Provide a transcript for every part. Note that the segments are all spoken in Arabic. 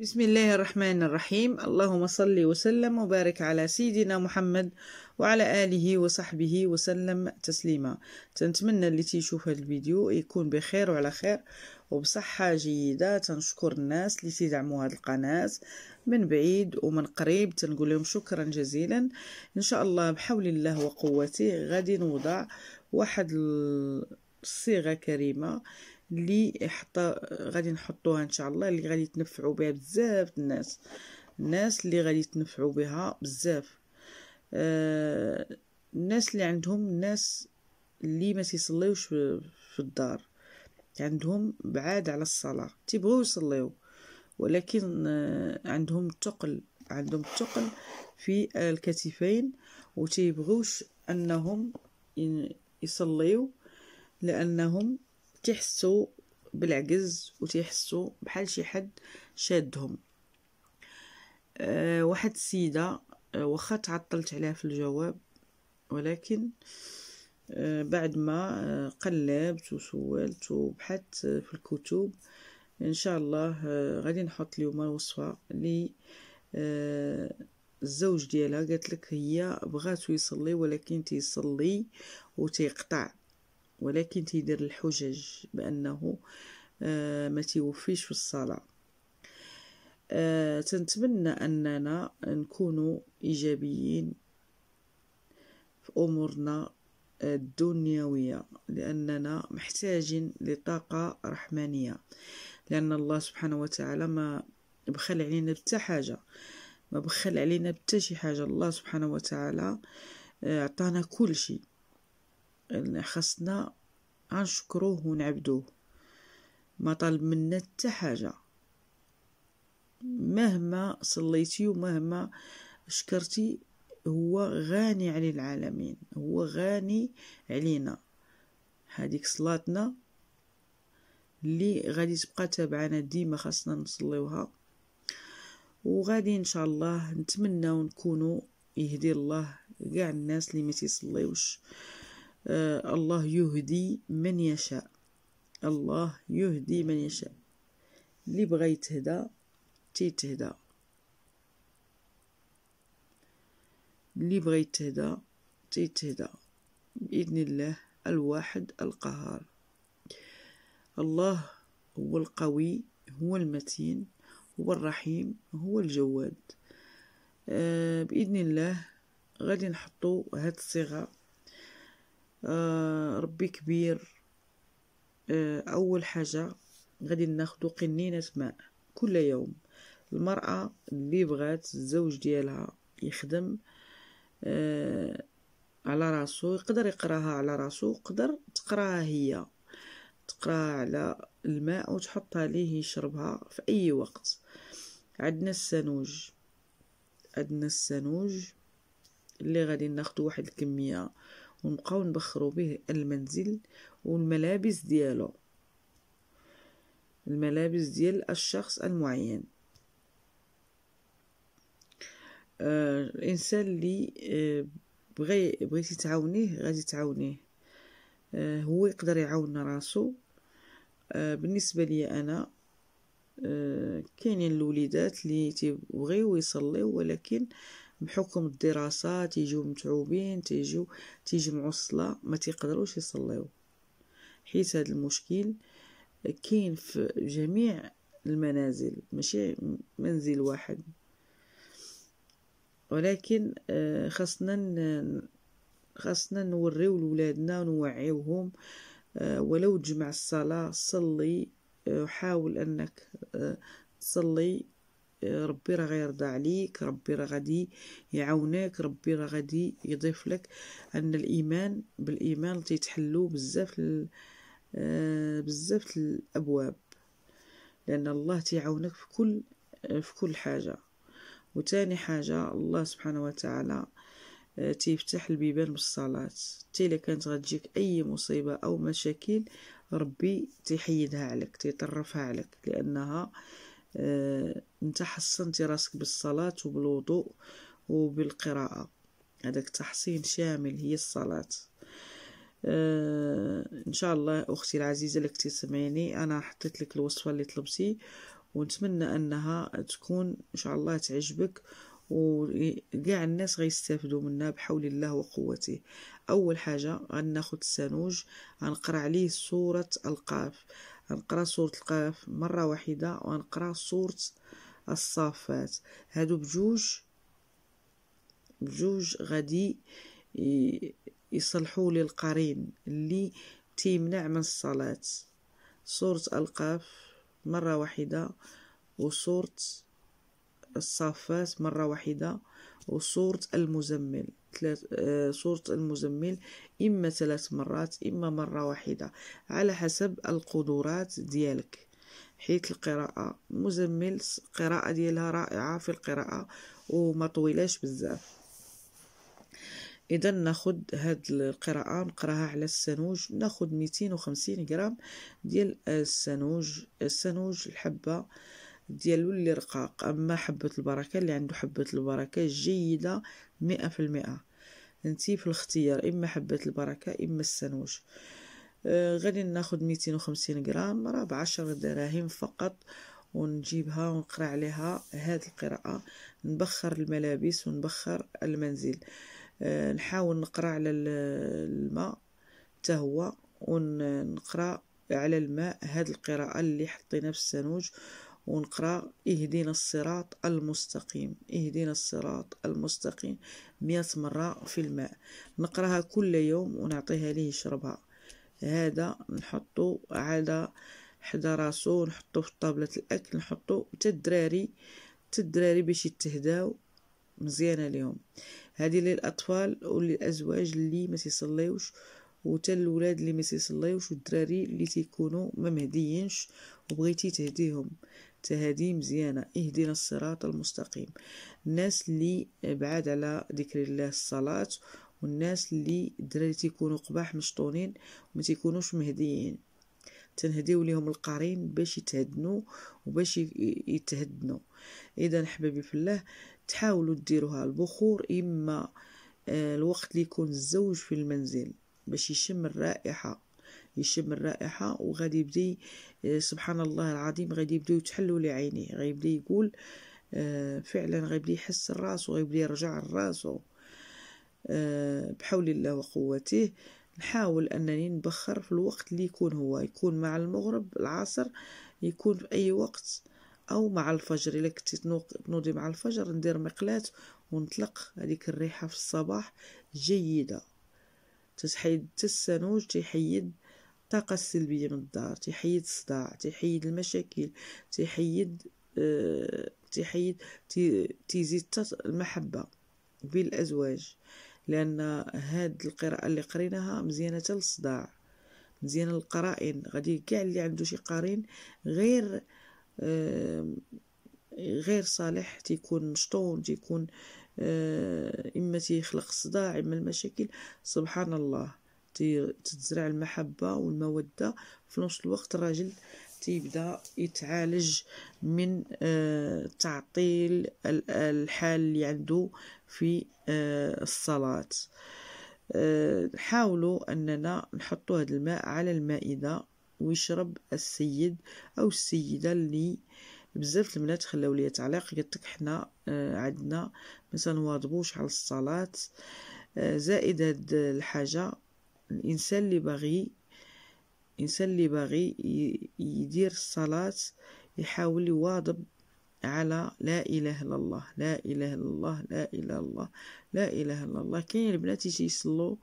بسم الله الرحمن الرحيم اللهم صل وسلم وبارك على سيدنا محمد وعلى آله وصحبه وسلم تسليما تنتمنى اللي تيشوف هذا الفيديو يكون بخير وعلى خير وبصحة جيدة تنشكر الناس اللي تدعموا هذه القناة من بعيد ومن قريب تنقول لهم شكرا جزيلا إن شاء الله بحول الله وقوته غادي نوضع واحد الصيغة كريمة اللي حتى غادي نحطوها ان شاء الله اللي غادي يتنفعوا بها بزاف الناس الناس اللي غادي يتنفعوا بها بزاف آه الناس اللي عندهم الناس اللي ما تيصليوش في الدار عندهم بعاد على الصلاه تيبغيو يصليو ولكن آه عندهم ثقل عندهم ثقل في الكتفين وتيبغوش انهم يصليو لانهم تيحسوا بالعجز وتيحسوا بحال شي حد شادهم آه، واحد السيده آه، واخا تعطلت عليها في الجواب ولكن آه، بعد ما قلبت وسولت وبحثت في الكتب ان شاء الله غادي نحط اليوم الوصفه اللي الزوج ديالها قالت لك هي بغات يصلي ولكن تيصلي وتيقطع ولكن تيدير الحجج بانه آه، ما تيوفيش في الصلاه آه، تنتمنى اننا نكون ايجابيين في امورنا الدنيويه لاننا محتاجين لطاقه رحمانيه لان الله سبحانه وتعالى ما بخل علينا بتا حاجه ما بخل علينا بتا شي حاجه الله سبحانه وتعالى آه، عطانا كل شيء اللي غنشكروه ونعبدوه ما طالب منا حتى حاجه مهما صليتي ومهما شكرتي هو غني على العالمين هو غني علينا هذيك صلاتنا اللي غادي تبقى تابعنا ديما خاصنا نصليوها وغادي ان شاء الله نتمنى ونكونوا يهدي الله كاع الناس اللي ما تيصليوش آه، الله يهدي من يشاء الله يهدي من يشاء اللي بغا يتهدى تيتهدى اللي بغا يتهدى تيتهدى بإذن الله الواحد القهار الله هو القوي هو المتين هو الرحيم هو الجواد آه بإذن الله غادي نحطو هاد الصيغة آه، ربي كبير آه، أول حاجة غادي ناخدو قنينة ماء كل يوم المرأة اللي بغات الزوج ديالها يخدم آه، على راسو يقدر يقراها على راسو يقدر تقراها هي تقراها على الماء وتحطها ليه يشربها في أي وقت عندنا السانوج عندنا السانوج اللي غادي ناخدو واحد الكمية ونبقاو نبخرو به المنزل والملابس ديالو الملابس ديال الشخص المعين آه الانسان اللي آه بغي بغيتي تعاونيه غادي تعاونيه آه هو يقدر يعاون راسو آه بالنسبه لي انا آه كاينين الوليدات اللي تيبغيو يصليو ولكن آه بحكم الدراسة تيجيو متعوبين تيجيو تيجمعوا الصلاة ما تيقدروش يصليو حيت هذا المشكل كاين في جميع المنازل ماشي منزل واحد ولكن آه، خاصنا خاصنا نوريو لولادنا ونوعيوهم آه، ولو تجمع الصلاة صلي آه، حاول أنك تصلي ربي راه غيرضى عليك ربي راه غادي يعاونك ربي راه غادي يضيف لك ان الايمان بالايمان تيتحلوا بزاف آه، بزاف الابواب لان الله تيعاونك في كل في كل حاجه وتاني حاجه الله سبحانه وتعالى آه، تيفتح البيبان بالصلاة حتى الا كانت غتجيك اي مصيبه او مشاكل ربي تيحيدها عليك تيطرفها عليك لانها آه انت حصنتي راسك بالصلاة وبالوضوء وبالقراءة هذاك تحصين شامل هي الصلاة آه ان شاء الله اختي العزيزه اللي كنتي تسمعيني انا حطيت لك الوصفه اللي طلبتي ونتمنى انها تكون ان شاء الله تعجبك وكاع الناس غيستافدوا منها بحول الله وقوته اول حاجه غناخذ السانوج غنقرا عليه سوره القاف غنقرا سورة القاف مرة واحدة وغنقرا سورة الصافات هادو بجوج بجوج غادي يصلحوا للقرين اللي تيمنع من الصلاة سورة القاف مرة واحدة وسورة الصافات مرة واحدة وصورة المزمل ثلاث آه، صورة المزمل إما ثلاث مرات إما مرة واحدة على حسب القدرات ديالك حيث القراءة مزمل القراءة ديالها رائعة في القراءة وما طويلاش بزاف اذا ناخد هاد القراءه نقراها على السنوج ناخد ميتين وخمسين غرام ديال السنوج السنوج الحبه ديالو اللي رقاق اما حبة البركة اللي عنده حبة البركة جيدة مئة في المئة انت في الاختيار اما حبة البركة اما السنوش آه غادي ناخد ميتين غرام راه بعشر دراهم فقط ونجيبها ونقرا عليها هاد القراءة نبخر الملابس ونبخر المنزل آه نحاول نقرا على الماء هو ونقرا على الماء هاد القراءة اللي حطينا في السانوج ونقرا اهدنا الصراط المستقيم اهدنا الصراط المستقيم مئة مرة في الماء نقراها كل يوم ونعطيها ليه يشربها هذا نحطو على حدا راسو نحطو في طابلة الأكل نحطو حتى الدراري حتى الدراري باش يتهداو مزيانة ليهم هذه للأطفال وللأزواج اللي ما تيصليوش وتا الولاد اللي ما تيصليوش والدراري اللي تيكونوا ما مهديينش وبغيتي تهديهم تهاديم مزيانة اهدنا الصراط المستقيم الناس اللي بعاد على ذكر الله الصلاة والناس اللي الدراري تيكونوا قباح مشطونين وما تيكونوش مهديين تنهديو ليهم القرين باش يتهدنوا وباش يتهدنوا اذا حبايبي في الله تحاولوا ديروها البخور اما آه، الوقت اللي يكون الزوج في المنزل باش يشم الرائحه يشم الرائحة وغادي يبدي آه، سبحان الله العظيم غادي يبديو تحلوا لي عينيه غيبدي يقول آه، فعلا غيبدي يحس الراس وغيبدي يرجع الراس آه، بحول الله وقوته نحاول انني نبخر في الوقت اللي يكون هو يكون مع المغرب العصر يكون في اي وقت او مع الفجر الا كنتي تنوضي مع الفجر ندير مقلاه ونطلق هذيك الريحه في الصباح جيده تتحيد حتى تحيد تيحيد الطاقة السلبية من الدار تيحيد الصداع تيحيد المشاكل تيحيد آه تيحيد تي تيزيد المحبة بين الأزواج لأن هاد القراءة اللي قريناها مزيانة للصداع مزيانة للقرائن غادي كاع اللي عنده شي قرين غير آه غير صالح تيكون مشطون تيكون آه إما تيخلق صداع إما المشاكل سبحان الله تتزرع المحبه والموده في نفس الوقت الراجل تيبدا يتعالج من آه، تعطيل الحال اللي عنده في آه، الصلاه آه، حاولوا اننا نحطوا هذا الماء على المائده ويشرب السيد او السيده اللي بزاف البنات خلاو ليا تعليق قالت لك حنا عندنا مثلا تنواظبوش على الصلاه زائد هاد الحاجه الإنسان اللي باغي الإنسان اللي باغي يدير الصلاة يحاول يواظب على لا إله إلا الله لا إله إلا الله لا إله إلا الله لا إله إلا الله كاين البنات يصلوا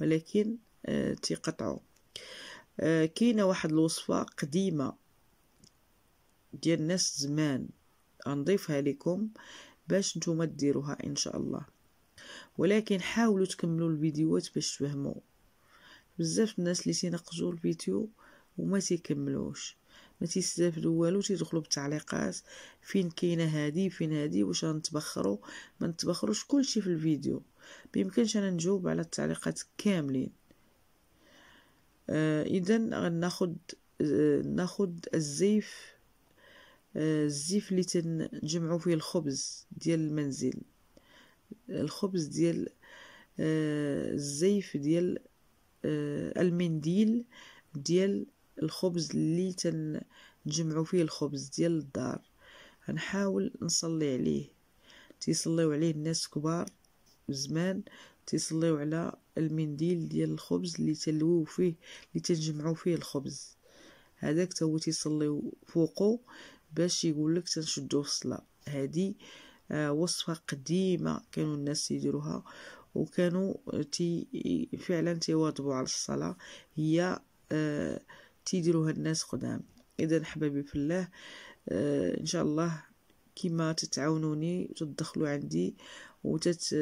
ولكن آه تيقطعوا آه كاينه واحد الوصفه قديمه ديال الناس زمان نضيفها لكم باش نتوما ديروها ان شاء الله ولكن حاولوا تكملوا الفيديوهات باش تفهموا بزاف الناس اللي تينقزو الفيديو وما تيكملوش ما تيستافدوا والو تيدخلوا بالتعليقات فين كاينه هادي فين هادي واش غنتبخروا ما نتبخروش كلشي في الفيديو ميمكنش انا نجاوب على التعليقات كاملين آه اذا غناخد آه ناخد الزيف آه الزيف اللي تنجمعو فيه الخبز ديال المنزل الخبز ديال آه الزيف ديال آه، المنديل ديال الخبز اللي تنجمعو فيه الخبز ديال الدار غنحاول نصلي عليه تيصليو عليه الناس كبار زمان تيصليو على المنديل ديال الخبز اللي تلووا فيه اللي تنجمعو فيه الخبز هذاك هو تيصليو فوقو باش يقول لك تنشدوا الصلاه هذه آه، وصفه قديمه كانوا الناس يديروها وكانوا تي فعلا تيواظبوا على الصلاه هي آه تيديروها الناس قدام اذا حبايبي في الله آه ان شاء الله كما تتعاونوني تدخلوا عندي وتت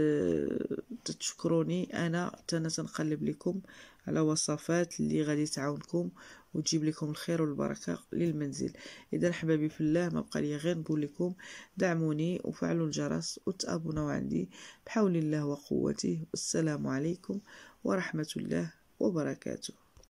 تتشكروني انا انا تنقلب لكم على وصفات اللي غادي تعاونكم وتجيب لكم الخير والبركه للمنزل اذا حبابي في الله ما بقى لي غير نقول لكم دعموني وفعلوا الجرس وتابوناو عندي بحول الله وقوته والسلام عليكم ورحمه الله وبركاته